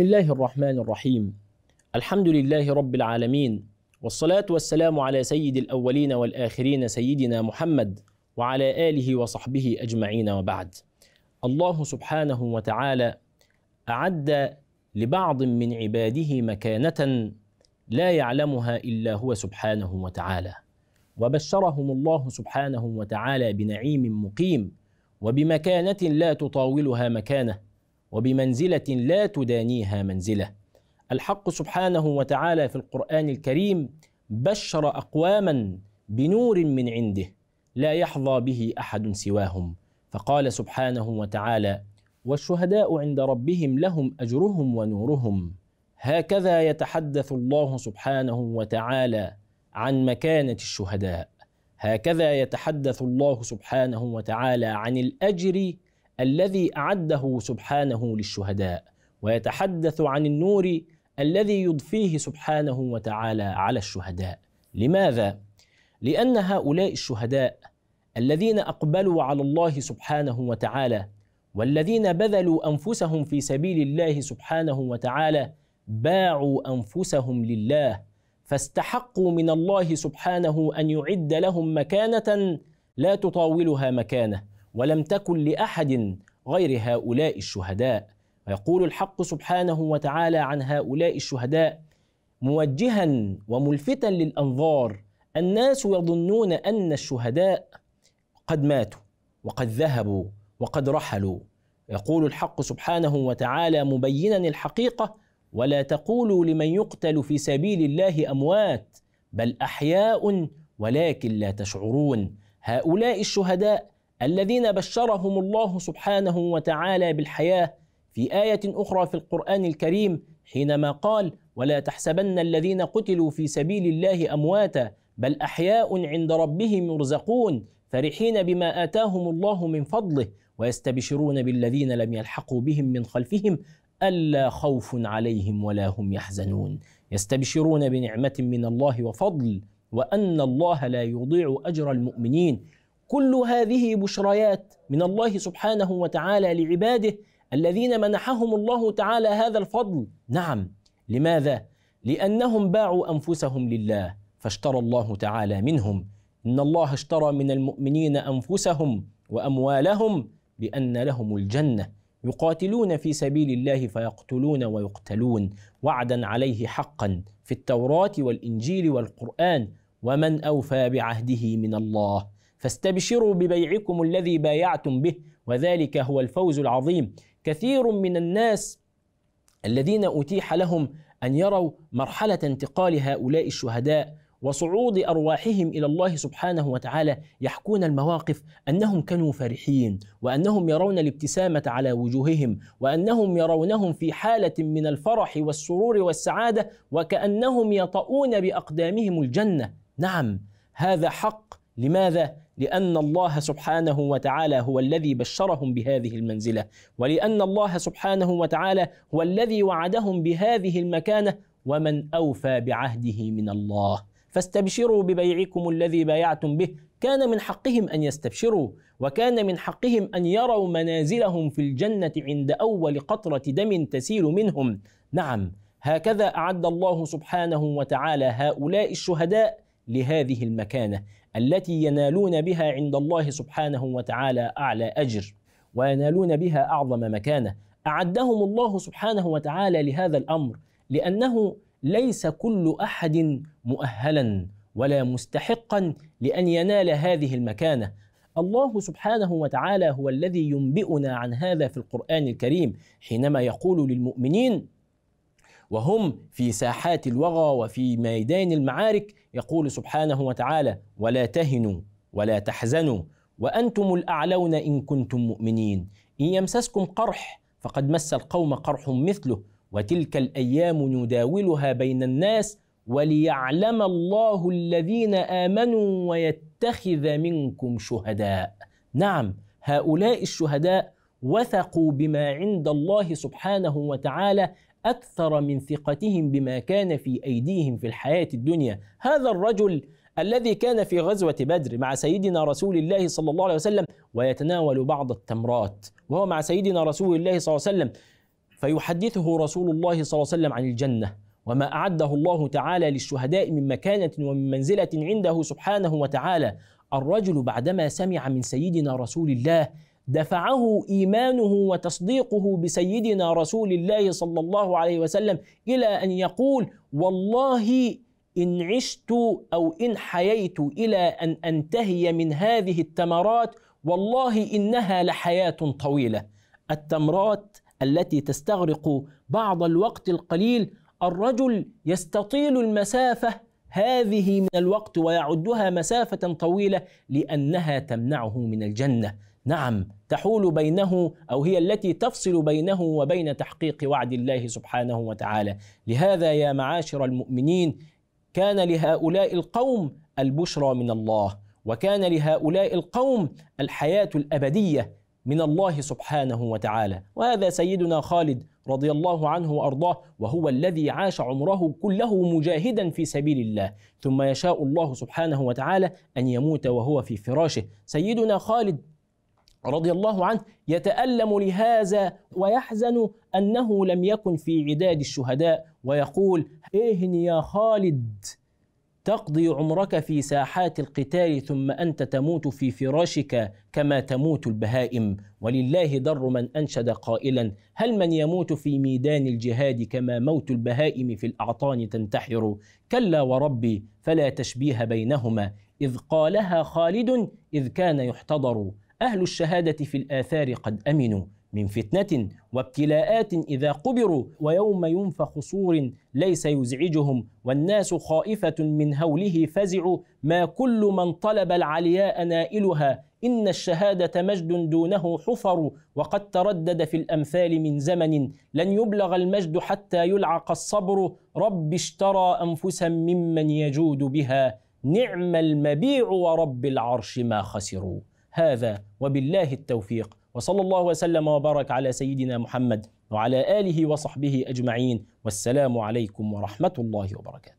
بسم الله الرحمن الرحيم الحمد لله رب العالمين والصلاة والسلام على سيد الأولين والآخرين سيدنا محمد وعلى آله وصحبه أجمعين وبعد الله سبحانه وتعالى أعد لبعض من عباده مكانة لا يعلمها إلا هو سبحانه وتعالى وبشرهم الله سبحانه وتعالى بنعيم مقيم وبمكانة لا تطاولها مكانه وبمنزله لا تدانيها منزله الحق سبحانه وتعالى في القران الكريم بشر اقواما بنور من عنده لا يحظى به احد سواهم فقال سبحانه وتعالى والشهداء عند ربهم لهم اجرهم ونورهم هكذا يتحدث الله سبحانه وتعالى عن مكانه الشهداء هكذا يتحدث الله سبحانه وتعالى عن الاجر الذي اعده سبحانه للشهداء ويتحدث عن النور الذي يضفيه سبحانه وتعالى على الشهداء لماذا لان هؤلاء الشهداء الذين اقبلوا على الله سبحانه وتعالى والذين بذلوا انفسهم في سبيل الله سبحانه وتعالى باعوا انفسهم لله فاستحقوا من الله سبحانه ان يعد لهم مكانه لا تطاولها مكانه ولم تكن لأحد غير هؤلاء الشهداء ويقول الحق سبحانه وتعالى عن هؤلاء الشهداء موجها وملفتا للأنظار الناس يظنون أن الشهداء قد ماتوا وقد ذهبوا وقد رحلوا يقول الحق سبحانه وتعالى مبينا الحقيقة ولا تقولوا لمن يقتل في سبيل الله أموات بل أحياء ولكن لا تشعرون هؤلاء الشهداء الذين بشرهم الله سبحانه وتعالى بالحياه في ايه اخرى في القران الكريم حينما قال ولا تحسبن الذين قتلوا في سبيل الله امواتا بل احياء عند ربهم يرزقون فرحين بما اتاهم الله من فضله ويستبشرون بالذين لم يلحقوا بهم من خلفهم الا خوف عليهم ولا هم يحزنون يستبشرون بنعمه من الله وفضل وان الله لا يضيع اجر المؤمنين كل هذه بشريات من الله سبحانه وتعالى لعباده الذين منحهم الله تعالى هذا الفضل نعم لماذا لانهم باعوا انفسهم لله فاشترى الله تعالى منهم ان الله اشترى من المؤمنين انفسهم واموالهم بان لهم الجنه يقاتلون في سبيل الله فيقتلون ويقتلون وعدا عليه حقا في التوراه والانجيل والقران ومن اوفى بعهده من الله فاستبشروا ببيعكم الذي بايعتم به وذلك هو الفوز العظيم كثير من الناس الذين اتيح لهم ان يروا مرحله انتقال هؤلاء الشهداء وصعود ارواحهم الى الله سبحانه وتعالى يحكون المواقف انهم كانوا فرحين وانهم يرون الابتسامه على وجوههم وانهم يرونهم في حاله من الفرح والسرور والسعاده وكانهم يطؤون باقدامهم الجنه نعم هذا حق لماذا؟ لأن الله سبحانه وتعالى هو الذي بشرهم بهذه المنزلة، ولأن الله سبحانه وتعالى هو الذي وعدهم بهذه المكانة ومن أوفى بعهده من الله، فاستبشروا ببيعكم الذي بايعتم به، كان من حقهم أن يستبشروا، وكان من حقهم أن يروا منازلهم في الجنة عند أول قطرة دم تسيل منهم، نعم، هكذا أعد الله سبحانه وتعالى هؤلاء الشهداء لهذه المكانة التي ينالون بها عند الله سبحانه وتعالى اعلى اجر وينالون بها اعظم مكانه اعدهم الله سبحانه وتعالى لهذا الامر لانه ليس كل احد مؤهلا ولا مستحقا لان ينال هذه المكانه الله سبحانه وتعالى هو الذي ينبئنا عن هذا في القران الكريم حينما يقول للمؤمنين وهم في ساحات الوغى وفي ميدان المعارك يقول سبحانه وتعالى ولا تهنوا ولا تحزنوا وأنتم الأعلون إن كنتم مؤمنين إن يمسسكم قرح فقد مس القوم قرح مثله وتلك الأيام نداولها بين الناس وليعلم الله الذين آمنوا ويتخذ منكم شهداء نعم هؤلاء الشهداء وثقوا بما عند الله سبحانه وتعالى أكثر من ثقتهم بما كان في أيديهم في الحياة الدنيا هذا الرجل الذي كان في غزوة بدر مع سيدنا رسول الله صلى الله عليه وسلم ويتناول بعض التمرات وهو مع سيدنا رسول الله صلى الله عليه وسلم فيحدثه رسول الله صلى الله عليه وسلم عن الجنة وما أعده الله تعالى للشهداء من مكانة ومن منزلة عنده سبحانه وتعالى الرجل بعدما سمع من سيدنا رسول الله دفعه ايمانه وتصديقه بسيدنا رسول الله صلى الله عليه وسلم الى ان يقول والله ان عشت او ان حييت الى ان انتهي من هذه التمرات والله انها لحياه طويله التمرات التي تستغرق بعض الوقت القليل الرجل يستطيل المسافه هذه من الوقت ويعدها مسافه طويله لانها تمنعه من الجنه نعم تحول بينه او هي التي تفصل بينه وبين تحقيق وعد الله سبحانه وتعالى لهذا يا معاشر المؤمنين كان لهؤلاء القوم البشرى من الله وكان لهؤلاء القوم الحياه الابديه من الله سبحانه وتعالى وهذا سيدنا خالد رضي الله عنه وارضاه وهو الذي عاش عمره كله مجاهدا في سبيل الله ثم يشاء الله سبحانه وتعالى ان يموت وهو في فراشه سيدنا خالد رضي الله عنه يتألم لهذا ويحزن أنه لم يكن في عداد الشهداء ويقول إهن يا خالد تقضي عمرك في ساحات القتال ثم أنت تموت في فراشك كما تموت البهائم ولله در من أنشد قائلا هل من يموت في ميدان الجهاد كما موت البهائم في الأعطان تنتحر كلا وربي فلا تشبيه بينهما إذ قالها خالد إذ كان يحتضر أهل الشهادة في الآثار قد أمنوا من فتنة وابتلاءات إذا قبروا ويوم ينفخ صور ليس يزعجهم والناس خائفة من هوله فزعوا ما كل من طلب العلياء نائلها إن الشهادة مجد دونه حفر وقد تردد في الأمثال من زمن لن يبلغ المجد حتى يلعق الصبر رب اشترى أنفسا ممن يجود بها نعم المبيع ورب العرش ما خسروا هذا وبالله التوفيق وصلى الله وسلم وبارك على سيدنا محمد وعلى اله وصحبه اجمعين والسلام عليكم ورحمه الله وبركاته